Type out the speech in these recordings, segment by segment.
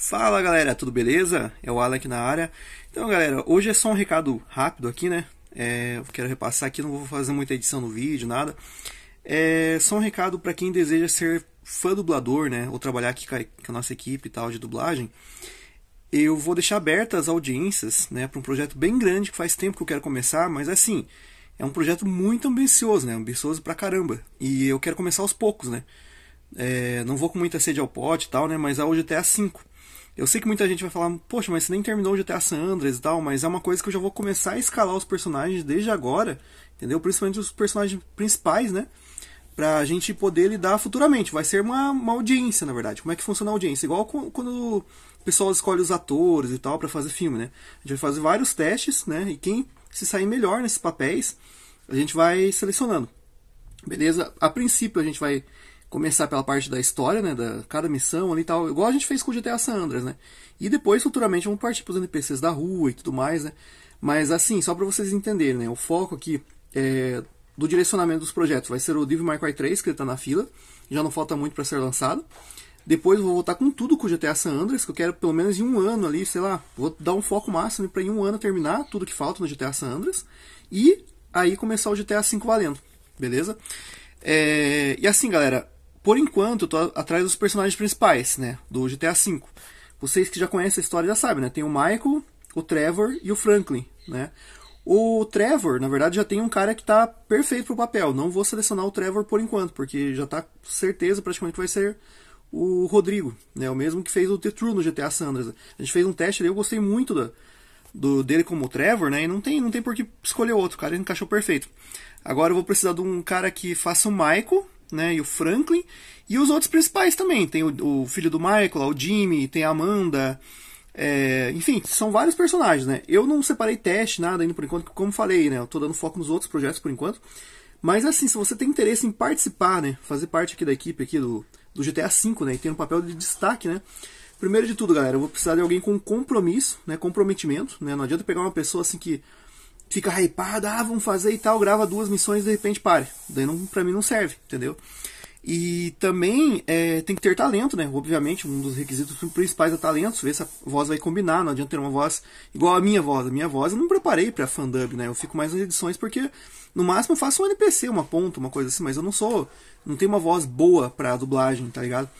Fala galera, tudo beleza? É o Alec na área. Então galera, hoje é só um recado rápido aqui, né? É, quero repassar aqui, não vou fazer muita edição no vídeo, nada. É só um recado para quem deseja ser fã dublador, né? Ou trabalhar aqui com a nossa equipe e tal de dublagem. Eu vou deixar abertas as audiências, né? Para um projeto bem grande que faz tempo que eu quero começar, mas assim, é um projeto muito ambicioso, né? Ambicioso pra caramba. E eu quero começar aos poucos, né? É, não vou com muita sede ao pote e tal, né? Mas hoje até às 5. Eu sei que muita gente vai falar, poxa, mas você nem terminou de GTA San Andreas e tal, mas é uma coisa que eu já vou começar a escalar os personagens desde agora, entendeu? Principalmente os personagens principais, né? Pra gente poder lidar futuramente. Vai ser uma, uma audiência, na verdade. Como é que funciona a audiência? Igual quando o pessoal escolhe os atores e tal para fazer filme, né? A gente vai fazer vários testes, né? E quem se sair melhor nesses papéis, a gente vai selecionando. Beleza? A princípio a gente vai começar pela parte da história, né, da cada missão ali e tal, igual a gente fez com o GTA San Andreas, né? E depois futuramente vamos partir para os NPCs da rua e tudo mais, né? Mas assim, só para vocês entenderem, né, o foco aqui é, do direcionamento dos projetos vai ser o Devil May Cry 3, que ele tá na fila, já não falta muito para ser lançado. Depois vou voltar com tudo com o GTA San Andreas, que eu quero pelo menos em um ano ali, sei lá, vou dar um foco máximo para em um ano terminar tudo que falta no GTA San Andreas e aí começar o GTA 5 valendo, beleza? É, e assim, galera, por enquanto, eu tô atrás dos personagens principais, né? Do GTA V. Vocês que já conhecem a história já sabem, né? Tem o Michael, o Trevor e o Franklin, né? O Trevor, na verdade, já tem um cara que tá perfeito pro papel. Não vou selecionar o Trevor por enquanto, porque já tá certeza praticamente vai ser o Rodrigo, né? O mesmo que fez o The True no GTA Sanders. A gente fez um teste ali, eu gostei muito do, do, dele como o Trevor, né? E não tem, não tem por que escolher outro, cara ele encaixou perfeito. Agora eu vou precisar de um cara que faça o Michael, né, e o Franklin, e os outros principais também. Tem o, o filho do Michael, o Jimmy, tem a Amanda. É, enfim, são vários personagens, né? Eu não separei teste, nada ainda por enquanto, como falei, né? Eu tô dando foco nos outros projetos por enquanto. Mas assim, se você tem interesse em participar, né? Fazer parte aqui da equipe aqui do, do GTA V, né? E ter um papel de destaque, né? Primeiro de tudo, galera, eu vou precisar de alguém com compromisso, né? Comprometimento, né? Não adianta pegar uma pessoa assim que fica hypado, ah, vamos fazer e tal, grava duas missões e de repente pare. Daí não, pra mim não serve, entendeu? E também é, tem que ter talento, né? Obviamente, um dos requisitos principais é talento, ver se a voz vai combinar, não adianta ter uma voz igual a minha voz. A minha voz eu não preparei pra fandub, né? Eu fico mais nas edições porque no máximo eu faço um NPC, uma ponta, uma coisa assim, mas eu não sou. não tenho uma voz boa pra dublagem, tá ligado?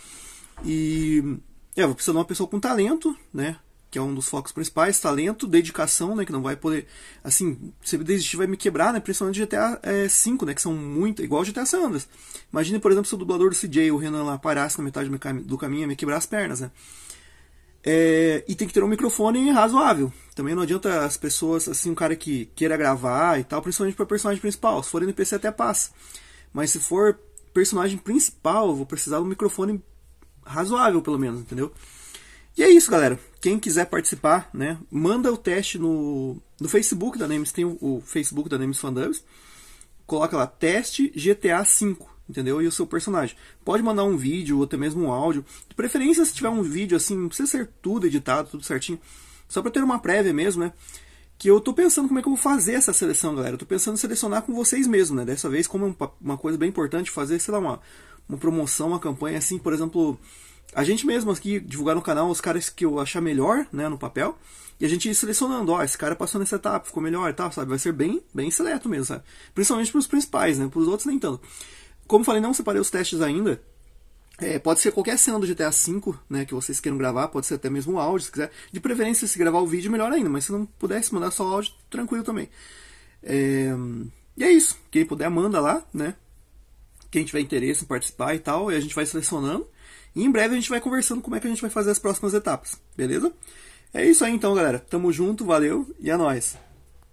E. É, vou precisar de uma pessoa com talento, né? que é um dos focos principais, talento, dedicação, né, que não vai poder, assim, se desistir vai me quebrar, né, principalmente GTA é, 5, né, que são muito, igual GTA San Andreas. imagine por exemplo, se o dublador do CJ, o Renan lá, parasse na metade do caminho e me quebrar as pernas, né. É, e tem que ter um microfone razoável. Também não adianta as pessoas, assim, um cara que queira gravar e tal, principalmente para personagem principal. Se for NPC até passa. Mas se for personagem principal, vou precisar de um microfone razoável, pelo menos, entendeu? E é isso, galera. Quem quiser participar, né, manda o teste no, no Facebook da Nemes. Tem o, o Facebook da Nemes Fandubs. Coloca lá, teste GTA V, entendeu? E o seu personagem. Pode mandar um vídeo ou até mesmo um áudio. De preferência, se tiver um vídeo assim, não precisa ser tudo editado, tudo certinho. Só para ter uma prévia mesmo, né? que eu tô pensando como é que eu vou fazer essa seleção, galera. Eu tô pensando em selecionar com vocês mesmo, né? Dessa vez, como é uma coisa bem importante, fazer, sei lá, uma, uma promoção, uma campanha, assim, por exemplo, a gente mesmo aqui divulgar no canal os caras que eu achar melhor, né, no papel, e a gente ir selecionando, ó, esse cara passou nessa etapa, ficou melhor e tal, sabe? Vai ser bem, bem seleto mesmo, sabe? Principalmente pros principais, né? Pros outros nem tanto. Como falei, não separei os testes ainda. É, pode ser qualquer cena do GTA V, né, que vocês queiram gravar, pode ser até mesmo o áudio, se quiser. De preferência, se gravar o vídeo, melhor ainda, mas se não pudesse mandar só o áudio, tranquilo também. É... E é isso. Quem puder, manda lá, né? quem tiver interesse em participar e tal, e a gente vai selecionando. E em breve a gente vai conversando como é que a gente vai fazer as próximas etapas, beleza? É isso aí então, galera. Tamo junto, valeu e é nóis!